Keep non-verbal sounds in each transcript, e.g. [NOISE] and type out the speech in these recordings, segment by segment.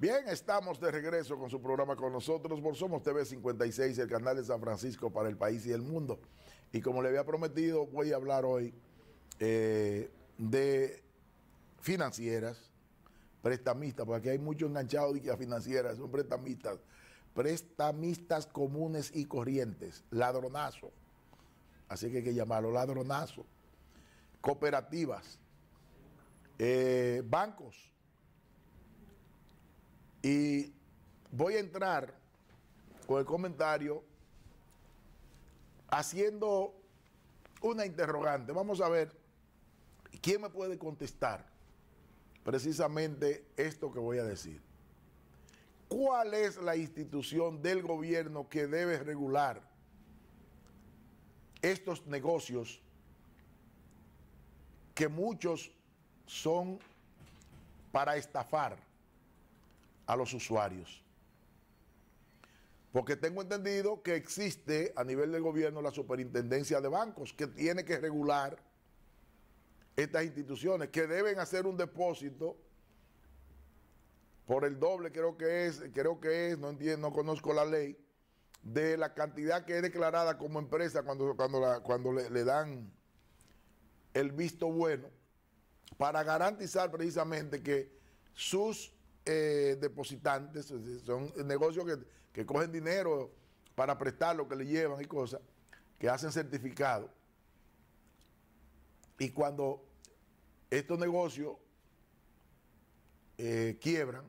Bien, estamos de regreso con su programa con nosotros por Somos TV 56, el canal de San Francisco para el país y el mundo. Y como le había prometido, voy a hablar hoy eh, de financieras, prestamistas, porque aquí hay muchos enganchados de que financieras son prestamistas, prestamistas comunes y corrientes, ladronazo. Así que hay que llamarlo ladronazo. Cooperativas, eh, bancos y voy a entrar con el comentario haciendo una interrogante. Vamos a ver quién me puede contestar precisamente esto que voy a decir. ¿Cuál es la institución del gobierno que debe regular estos negocios que muchos son para estafar? a los usuarios. Porque tengo entendido que existe a nivel del gobierno la superintendencia de bancos que tiene que regular estas instituciones que deben hacer un depósito por el doble, creo que es, creo que es, no entiendo, no conozco la ley, de la cantidad que es declarada como empresa cuando, cuando, cuando le dan el visto bueno, para garantizar precisamente que sus eh, depositantes, son negocios que, cogen dinero para prestar lo que le llevan y cosas, que hacen certificado. Y cuando estos negocios eh, quiebran,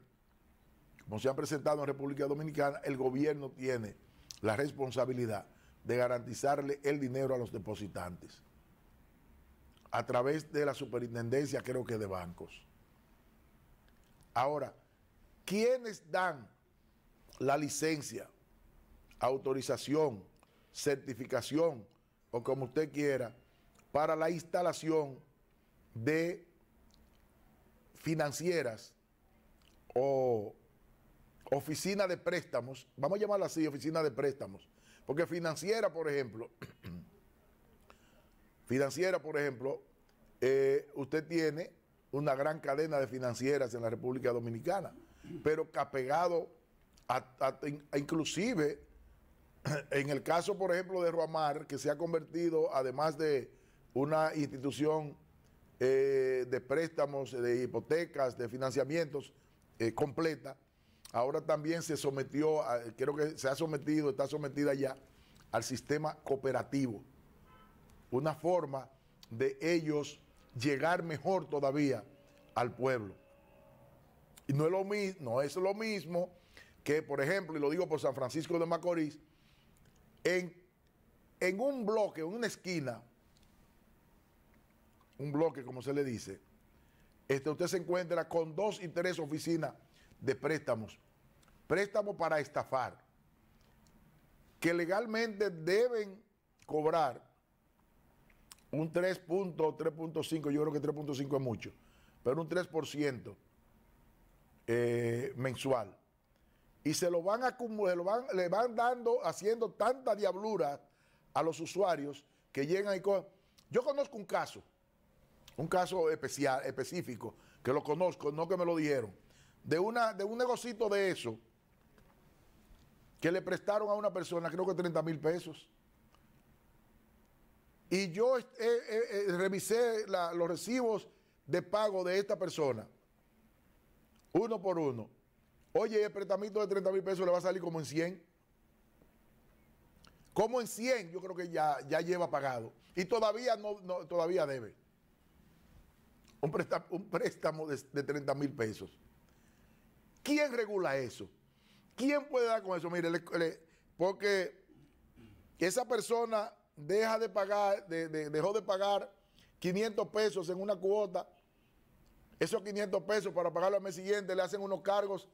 como se han presentado en República Dominicana, el gobierno tiene la responsabilidad de garantizarle el dinero a los depositantes a través de la superintendencia, creo que de bancos. Ahora, ¿Quiénes dan la licencia, autorización, certificación o como usted quiera para la instalación de financieras o oficina de préstamos, vamos a llamarla así, oficina de préstamos, porque financiera, por ejemplo, [CLEARS THROAT] financiera, por ejemplo, eh, usted tiene una gran cadena de financieras en la República Dominicana pero que apegado a, inclusive [CLEARS THROAT] en el caso, por ejemplo, de Roamar, que se ha convertido, además de una institución eh, de préstamos, de hipotecas, de financiamientos eh, completa, ahora también se sometió, creo que se ha sometido, está sometida ya al sistema cooperativo. Una forma de ellos llegar mejor todavía al pueblo. Y no es lo mismo, es lo mismo que, por ejemplo, y lo digo por San Francisco de Macorís, en, un bloque, en una esquina, un bloque, como se le dice, este, usted se encuentra con dos y tres oficinas de préstamos. Préstamos para estafar, que legalmente deben cobrar un 3.3.5, yo creo que 3.5 es mucho, pero un 3% eh, mensual. Y se lo van acumulando, lo van, le van dando, haciendo tanta diablura a los usuarios que llegan y Yo conozco un caso, un caso especial, específico, que lo conozco, no que me lo dijeron, de, una, de un negocito de eso que le prestaron a una persona, creo que 30 mil pesos. Y yo eh, eh, revisé los recibos de pago de esta persona uno por uno. Oye, el préstamo de 30 mil pesos le va a salir como en 100. Como en 100, yo creo que ya, ya lleva pagado. Y todavía, no, todavía debe. Un préstamo, de, 30 mil pesos. ¿Quién regula eso? ¿Quién puede dar con eso? Mire, porque esa persona deja de pagar, dejó de pagar 500 pesos en una cuota esos 500 pesos para pagarlo al mes siguiente le hacen unos cargos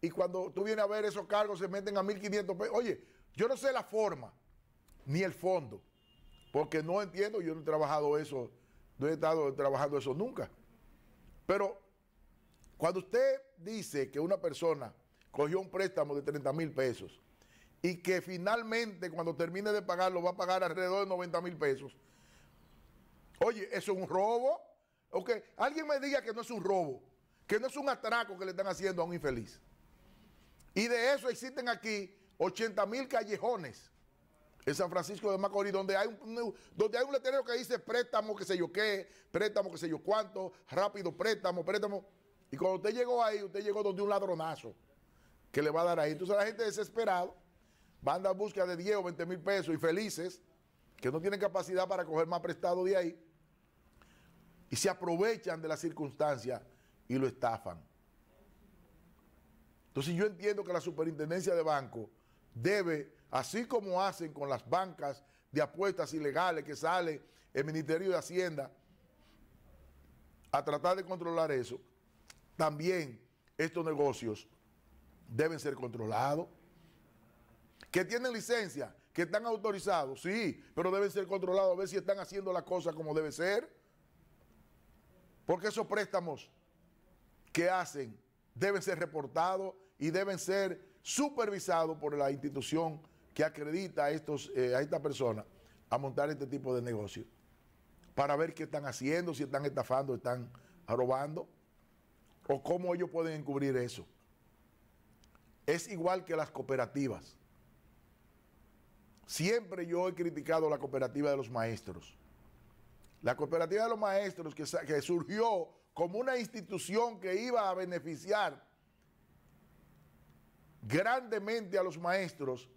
y cuando tú vienes a ver esos cargos se meten a 1.500 pesos. Oye, yo no sé la forma ni el fondo, porque no entiendo, yo no he trabajado eso, no he estado trabajando eso nunca. Pero cuando usted dice que una persona cogió un préstamo de 30 mil pesos y que finalmente cuando termine de pagarlo va a pagar alrededor de 90 mil pesos, oye, eso es un robo. Ok, alguien me diga que no es un robo, que no es un atraco que le están haciendo a un infeliz. Y de eso existen aquí 80 mil callejones en San Francisco de Macorís, donde hay un, donde hay un letrero que dice préstamo, que sé yo qué, préstamo, que sé yo cuánto, rápido préstamo, préstamo. Y cuando usted llegó ahí, usted llegó donde un ladronazo que le va a dar ahí. Entonces la gente desesperada va a andar busca de 10 o 20 mil pesos y felices, que no tienen capacidad para coger más prestado de ahí, y se aprovechan de las circunstancia y lo estafan. Entonces yo entiendo que la superintendencia de banco debe, así como hacen con las bancas de apuestas ilegales que sale el Ministerio de Hacienda a tratar de controlar eso, también estos negocios deben ser controlados. Que tienen licencia, que están autorizados, sí, pero deben ser controlados a ver si están haciendo las cosas como debe ser. Porque esos préstamos que hacen deben ser reportados y deben ser supervisados por la institución que acredita a, estos, eh, a esta persona a montar este tipo de negocio. Para ver qué están haciendo, si están estafando, están robando, o cómo ellos pueden encubrir eso. Es igual que las cooperativas. Siempre yo he criticado la cooperativa de los maestros. La cooperativa de los maestros que, surgió como una institución que iba a beneficiar grandemente a los maestros,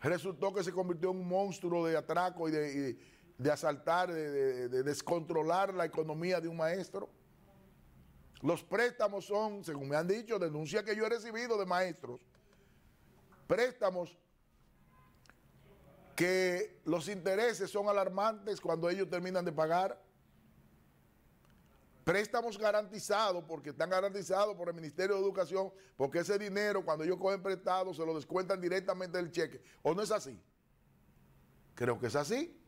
resultó que se convirtió en un monstruo de atraco y de, asaltar, de, de, descontrolar la economía de un maestro. Los préstamos son, según me han dicho, denuncia que yo he recibido de maestros, préstamos que los intereses son alarmantes cuando ellos terminan de pagar. Préstamos garantizados, porque están garantizados por el Ministerio de Educación, porque ese dinero cuando ellos cogen prestado se lo descuentan directamente del cheque. ¿O no es así? Creo que es así.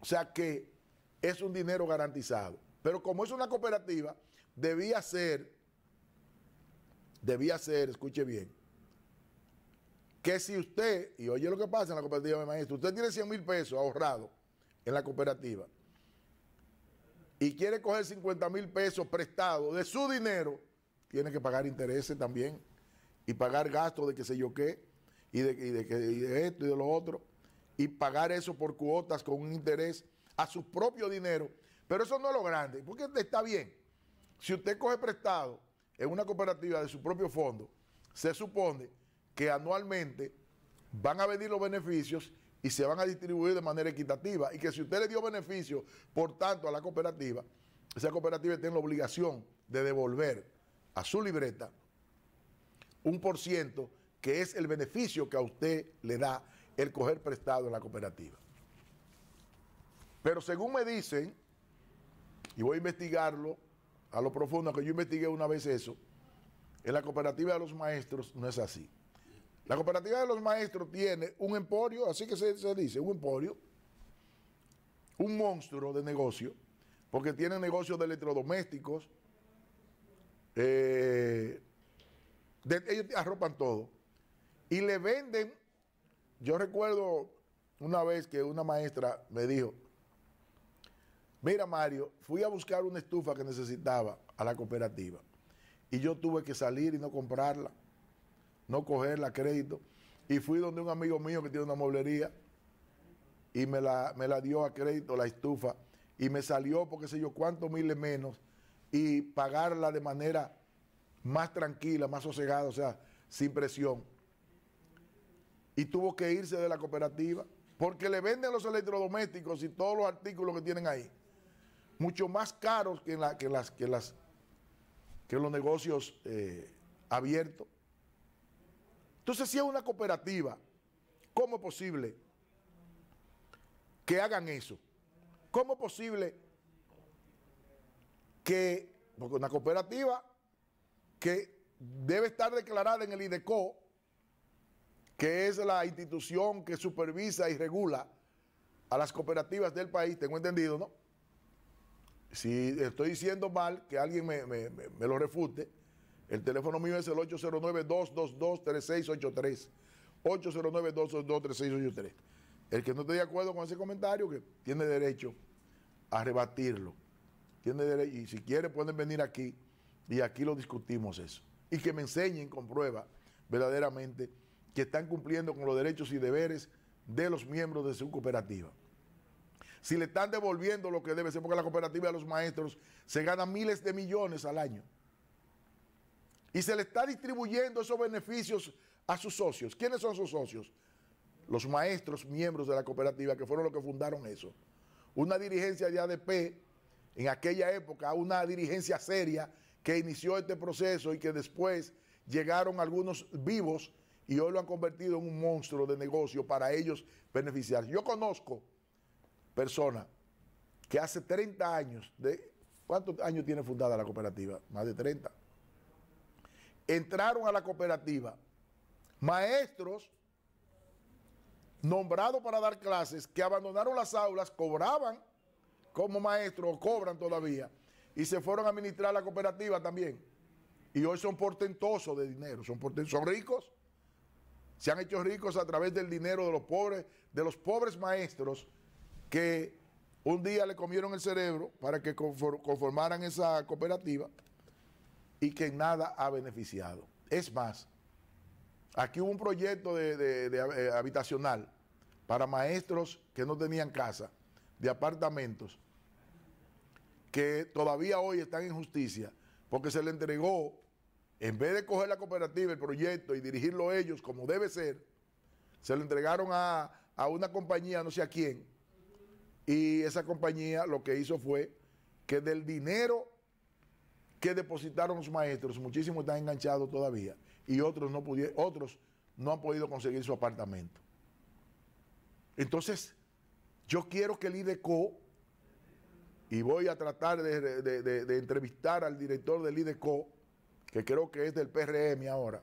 O sea que es un dinero garantizado. Pero como es una cooperativa, debía ser, debía ser, escuche bien, que si usted, y oye lo que pasa en la cooperativa de maestro, usted tiene 100 mil pesos ahorrado en la cooperativa y quiere coger 50 mil pesos prestados de su dinero, tiene que pagar intereses también y pagar gastos de que sé yo qué y de, de, y de esto y de lo otro y pagar eso por cuotas con un interés a su propio dinero. Pero eso no es lo grande, porque está bien. Si usted coge prestado en una cooperativa de su propio fondo, se supone que anualmente van a venir los beneficios y se van a distribuir de manera equitativa. Y que si usted le dio beneficio, por tanto, a la cooperativa, esa cooperativa tiene la obligación de devolver a su libreta un por ciento que es el beneficio que a usted le da el coger prestado en la cooperativa. Pero según me dicen, y voy a investigarlo a lo profundo, que yo investigué una vez eso, en la cooperativa de los maestros no es así. La cooperativa de los maestros tiene un emporio, así que se, dice, un emporio, un monstruo de negocio, porque tiene negocios de electrodomésticos, eh, ellos arropan todo, y le venden, yo recuerdo una vez que una maestra me dijo, mira Mario, fui a buscar una estufa que necesitaba a la cooperativa, y yo tuve que salir y no comprarla no cogerla a crédito. Y fui donde un amigo mío que tiene una mueblería y me la, dio a crédito la estufa y me salió, porque sé yo, cuántos miles menos y pagarla de manera más tranquila, más sosegada, o sea, sin presión. Y tuvo que irse de la cooperativa porque le venden los electrodomésticos y todos los artículos que tienen ahí mucho más caros que, la, que, las, que, las, que los negocios eh, abiertos. Entonces, si es una cooperativa, ¿cómo es posible que hagan eso? ¿Cómo es posible que, porque una cooperativa que debe estar declarada en el IDECO, que es la institución que supervisa y regula a las cooperativas del país, tengo entendido, ¿no? Si estoy diciendo mal, que alguien me, me lo refute, el teléfono mío es el 809-222-3683. 809-222-3683. El que no esté de acuerdo con ese comentario, que tiene derecho a rebatirlo. Tiene derecho, y si quiere pueden venir aquí y aquí lo discutimos eso. Y que me enseñen con prueba verdaderamente que están cumpliendo con los derechos y deberes de los miembros de su cooperativa. Si le están devolviendo lo que debe ser, porque la cooperativa de los maestros se gana miles de millones al año. Y se le está distribuyendo esos beneficios a sus socios. ¿Quiénes son sus socios? Los maestros, miembros de la cooperativa, que fueron los que fundaron eso. Una dirigencia de ADP, en aquella época, una dirigencia seria que inició este proceso y que después llegaron algunos vivos y hoy lo han convertido en un monstruo de negocio para ellos beneficiar. Yo conozco personas que hace 30 años, de, ¿cuántos años tiene fundada la cooperativa? Más de 30 entraron a la cooperativa maestros nombrados para dar clases que abandonaron las aulas, cobraban como maestros, cobran todavía, y se fueron a administrar la cooperativa también. Y hoy son portentosos de dinero, son, son ricos, se han hecho ricos a través del dinero de los pobres, de los pobres maestros que un día le comieron el cerebro para que conformaran esa cooperativa y que nada ha beneficiado. Es más, aquí hubo un proyecto de, eh, habitacional para maestros que no tenían casa, de apartamentos, que todavía hoy están en justicia, porque se le entregó, en vez de coger la cooperativa, el proyecto y dirigirlo ellos como debe ser, se le entregaron a, a una compañía, no sé a quién, y esa compañía lo que hizo fue que del dinero que depositaron los maestros, muchísimos están enganchados todavía y otros no, otros no han podido conseguir su apartamento. Entonces, yo quiero que el IDECO, y voy a tratar de, entrevistar al director del IDECO, que creo que es del PRM ahora,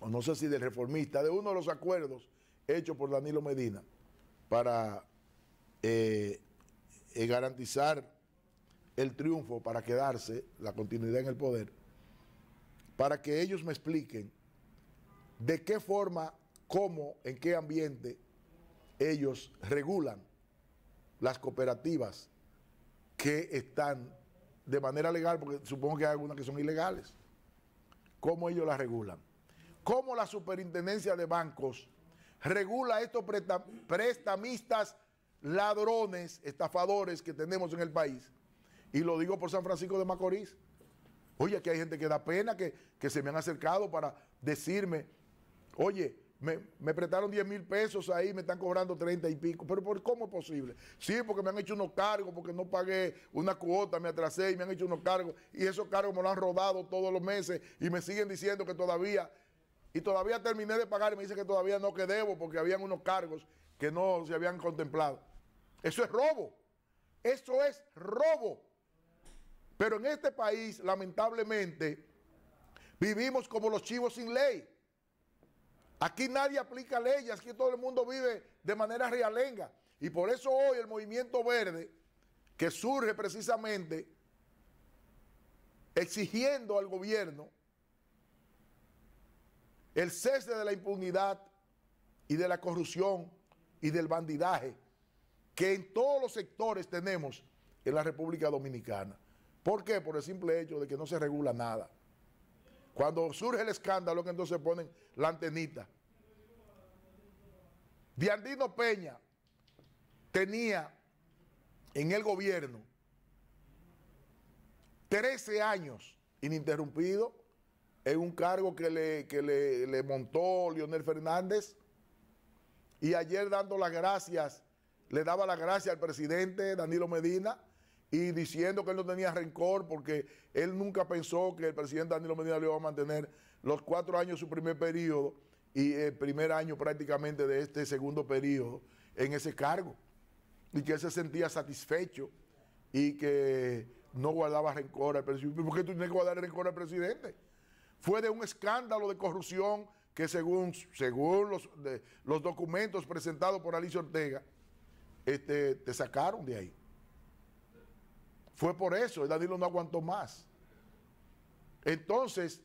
o no sé si del reformista, de uno de los acuerdos hechos por Danilo Medina para eh, eh, garantizar el triunfo para quedarse, la continuidad en el poder, para que ellos me expliquen de qué forma, cómo, en qué ambiente ellos regulan las cooperativas que están de manera legal, porque supongo que hay algunas que son ilegales. ¿Cómo ellos las regulan? ¿Cómo la superintendencia de bancos regula estos prestamistas ladrones, estafadores que tenemos en el país? Y lo digo por San Francisco de Macorís. Oye, aquí hay gente que da pena, que, se me han acercado para decirme, oye, me, me, prestaron 10 mil pesos ahí, me están cobrando 30 y pico. Pero por, ¿cómo es posible? Sí, porque me han hecho unos cargos, porque no pagué una cuota, me atrasé y me han hecho unos cargos. Y esos cargos me los han rodado todos los meses y me siguen diciendo que todavía, y todavía terminé de pagar y me dicen que todavía no que debo porque habían unos cargos que no se habían contemplado. Eso es robo. Eso es robo. Pero en este país, lamentablemente, vivimos como los chivos sin ley. Aquí nadie aplica leyes, aquí todo el mundo vive de manera realenga. Y por eso hoy el movimiento verde, que surge precisamente exigiendo al gobierno el cese de la impunidad y de la corrupción y del bandidaje que en todos los sectores tenemos en la República Dominicana. ¿Por qué? Por el simple hecho de que no se regula nada. Cuando surge el escándalo, que entonces ponen la antenita. Diandino Peña tenía en el gobierno 13 años ininterrumpido en un cargo que le, le, le montó Leonel Fernández. Y ayer dando las gracias, le daba las gracias al presidente Danilo Medina y diciendo que él no tenía rencor porque él nunca pensó que el presidente Danilo Medina le iba a mantener los cuatro años de su primer periodo y el primer año prácticamente de este segundo periodo en ese cargo. Y que él se sentía satisfecho y que no guardaba rencor al presidente. ¿Por qué tú tienes que guardar rencor al presidente? Fue de un escándalo de corrupción que según, según los, los documentos presentados por Alicia Ortega, este, te sacaron de ahí. Fue por eso, el Danilo no aguantó más. Entonces,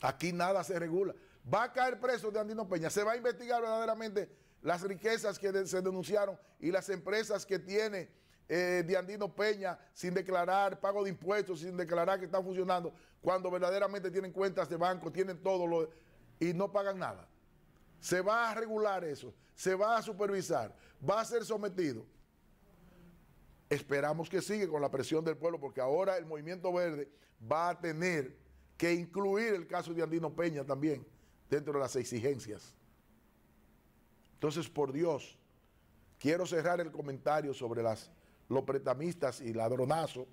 aquí nada se regula. Va a caer preso de Andino Peña, se va a investigar verdaderamente las riquezas que se denunciaron y las empresas que tiene eh, de Andino Peña sin declarar pago de impuestos, sin declarar que están funcionando, cuando verdaderamente tienen cuentas de banco, tienen todo lo, y no pagan nada. Se va a regular eso, se va a supervisar, va a ser sometido. Esperamos que sigue con la presión del pueblo, porque ahora el movimiento verde va a tener que incluir el caso de Andino Peña también dentro de las exigencias. Entonces, por Dios, quiero cerrar el comentario sobre las, los pretamistas y ladronazos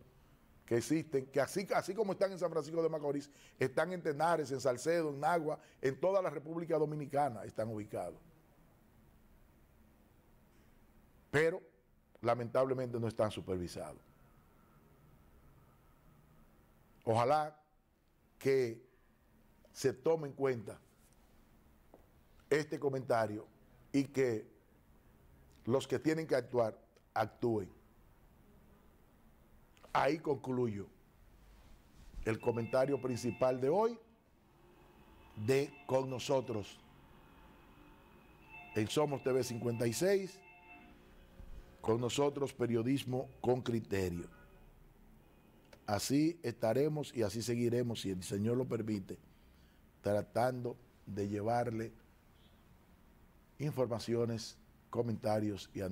que existen, que así, así como están en San Francisco de Macorís, están en Tenares, en Salcedo, en Nagua, en toda la República Dominicana están ubicados. Pero lamentablemente no están supervisados. Ojalá que se tome en cuenta este comentario y que los que tienen que actuar, actúen. Ahí concluyo el comentario principal de hoy de Con nosotros en Somos TV 56 con nosotros periodismo con criterio. Así estaremos y así seguiremos, si el Señor lo permite, tratando de llevarle informaciones, comentarios y análisis.